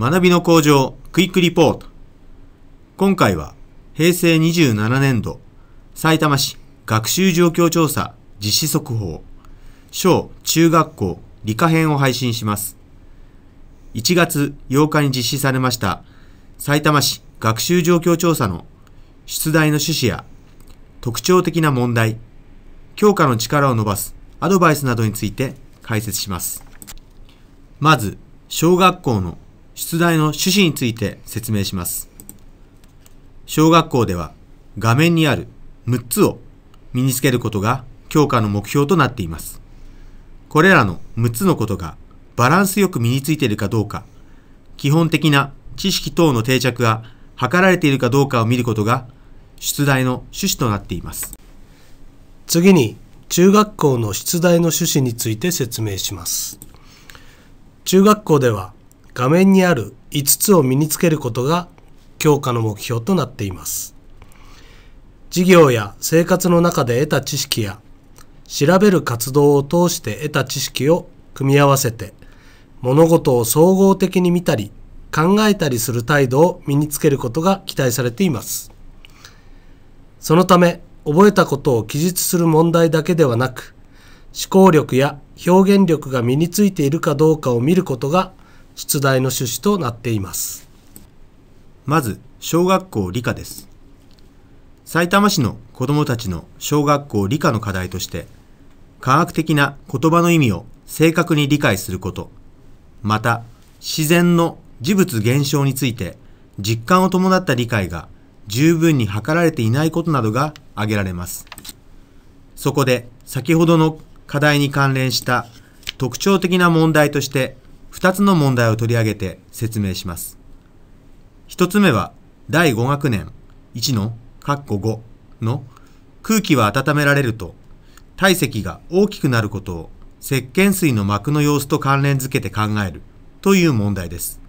学びの向上クイックリポート。今回は平成27年度埼玉市学習状況調査実施速報小中学校理科編を配信します。1月8日に実施されました埼玉市学習状況調査の出題の趣旨や特徴的な問題、強化の力を伸ばすアドバイスなどについて解説します。まず、小学校の出題の趣旨について説明します。小学校では画面にある6つを身につけることが教科の目標となっています。これらの6つのことがバランスよく身についているかどうか、基本的な知識等の定着が図られているかどうかを見ることが出題の趣旨となっています。次に中学校の出題の趣旨について説明します。中学校では画面にある5つを身につけることが教科の目標となっています。授業や生活の中で得た知識や調べる活動を通して得た知識を組み合わせて物事を総合的に見たり考えたりする態度を身につけることが期待されています。そのため覚えたことを記述する問題だけではなく思考力や表現力が身についているかどうかを見ることが出題の趣旨となっています。まず、小学校理科です。埼玉市の子どもたちの小学校理科の課題として、科学的な言葉の意味を正確に理解すること、また、自然の事物現象について実感を伴った理解が十分に図られていないことなどが挙げられます。そこで先ほどの課題に関連した特徴的な問題として2つの問題を取り上げて説明します。1つ目は、第5学年1の括弧5の空気は温められると体積が大きくなることを石鹸水の膜の様子と関連づけて考えるという問題です。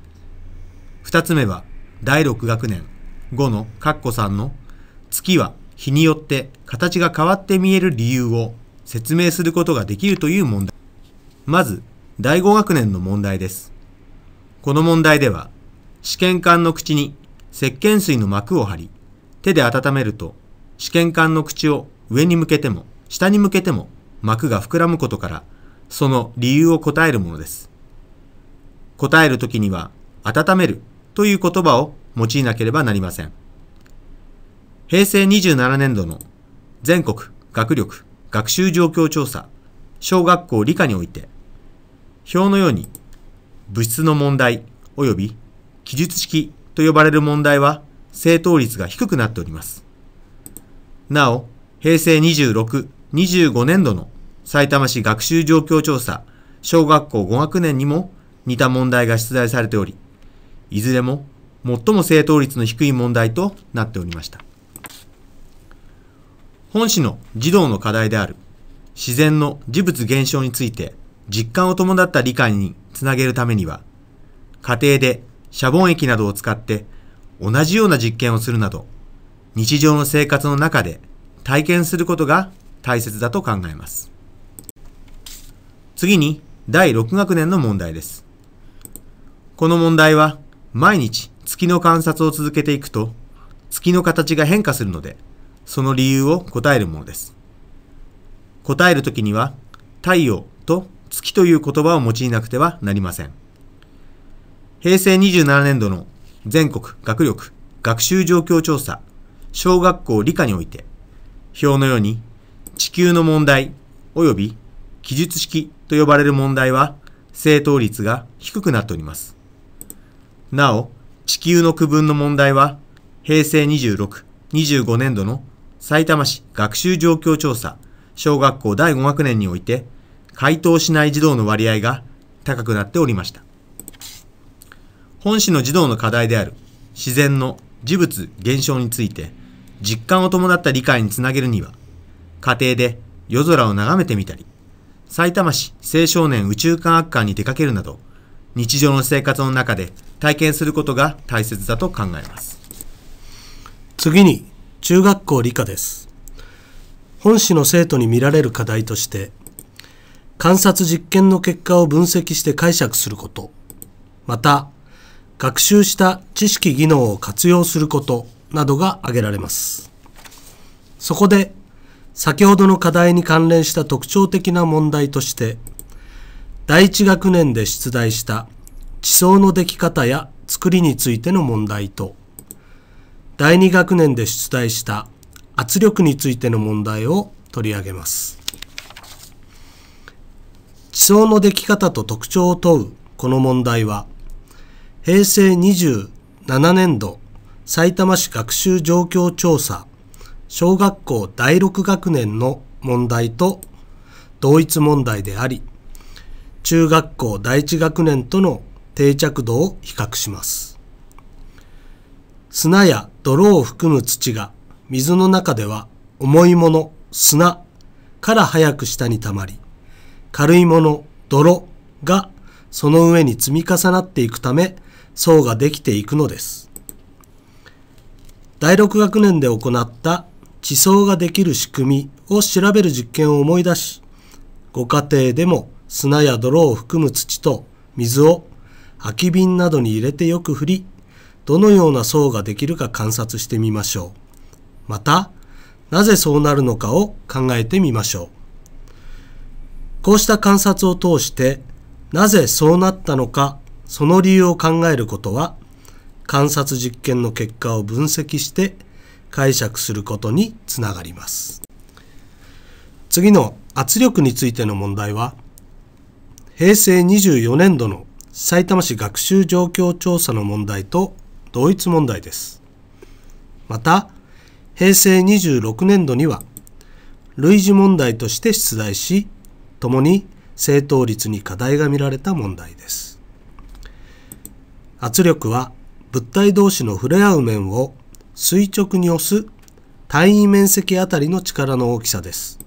2つ目は、第6学年5の括弧3の月は日によって形が変わって見える理由を説明することができるという問題。まず、第5学年の問題です。この問題では、試験管の口に石鹸水の膜を張り、手で温めると、試験管の口を上に向けても、下に向けても膜が膨らむことから、その理由を答えるものです。答えるときには、温めるという言葉を用いなければなりません。平成27年度の全国学力学習状況調査小学校理科において、表のように物質の問題及び記述式と呼ばれる問題は正答率が低くなっております。なお、平成26、25年度の埼玉市学習状況調査小学校5学年にも似た問題が出題されており、いずれも最も正答率の低い問題となっておりました。本市の児童の課題である自然の事物現象について実感を伴った理解につなげるためには、家庭でシャボン液などを使って同じような実験をするなど、日常の生活の中で体験することが大切だと考えます。次に第6学年の問題です。この問題は毎日月の観察を続けていくと月の形が変化するのでその理由を答えるものです。答えるときには太陽と月という言葉を用いなくてはなりません。平成27年度の全国学力学習状況調査小学校理科において、表のように地球の問題及び記述式と呼ばれる問題は正答率が低くなっております。なお、地球の区分の問題は平成26、25年度の埼玉市学習状況調査小学校第5学年において回答しない児童の割合が高くなっておりました。本市の児童の課題である自然の事物現象について実感を伴った理解につなげるには、家庭で夜空を眺めてみたり、埼玉市青少年宇宙科学館に出かけるなど、日常の生活の中で体験することが大切だと考えます。次に、中学校理科です。本市の生徒に見られる課題として、観察実験の結果を分析して解釈すること、また、学習した知識技能を活用することなどが挙げられます。そこで、先ほどの課題に関連した特徴的な問題として、第1学年で出題した地層のでき方や作りについての問題と、第2学年で出題した圧力についての問題を取り上げます。気象の出来方と特徴を問うこの問題は、平成27年度さいたま市学習状況調査小学校第6学年の問題と同一問題であり、中学校第1学年との定着度を比較します。砂や泥を含む土が水の中では重いもの、砂から早く下に溜まり、軽いもの、泥がその上に積み重なっていくため層ができていくのです。第6学年で行った地層ができる仕組みを調べる実験を思い出し、ご家庭でも砂や泥を含む土と水を空き瓶などに入れてよく振り、どのような層ができるか観察してみましょう。また、なぜそうなるのかを考えてみましょう。こうした観察を通して、なぜそうなったのか、その理由を考えることは、観察実験の結果を分析して解釈することにつながります。次の圧力についての問題は、平成24年度のさいたま市学習状況調査の問題と同一問題です。また、平成26年度には、類似問題として出題し、ともに正答率に課題が見られた問題です圧力は物体同士の触れ合う面を垂直に押す単位面積あたりの力の大きさです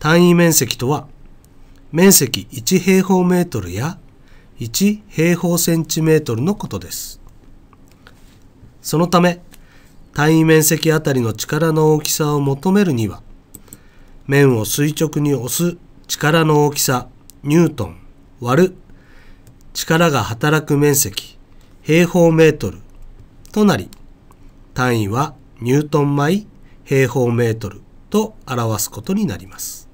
単位面積とは面積1平方メートルや1平方センチメートルのことですそのため単位面積あたりの力の大きさを求めるには面を垂直に押す力の大きさニュートン割る力が働く面積平方メートルとなり単位はニュートン毎平方メートルと表すことになります。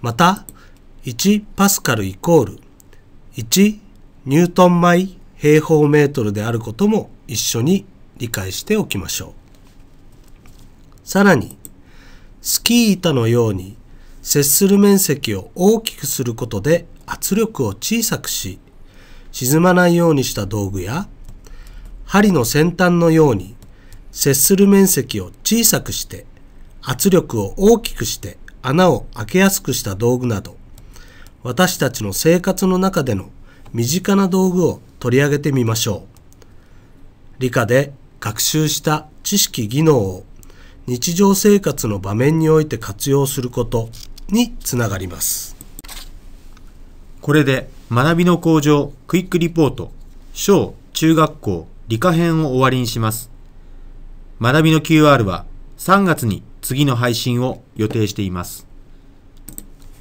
また1パスカルイコール1ニュートン毎平方メートルであることも一緒に理解しておきましょう。さらにスキー板のように接する面積を大きくすることで圧力を小さくし沈まないようにした道具や針の先端のように接する面積を小さくして圧力を大きくして穴を開けやすくした道具など私たちの生活の中での身近な道具を取り上げてみましょう理科で学習した知識技能を日常生活の場面において活用することにつながりますこれで学びの向上クイックリポート小中学校理科編を終わりにします学びの QR は3月に次の配信を予定しています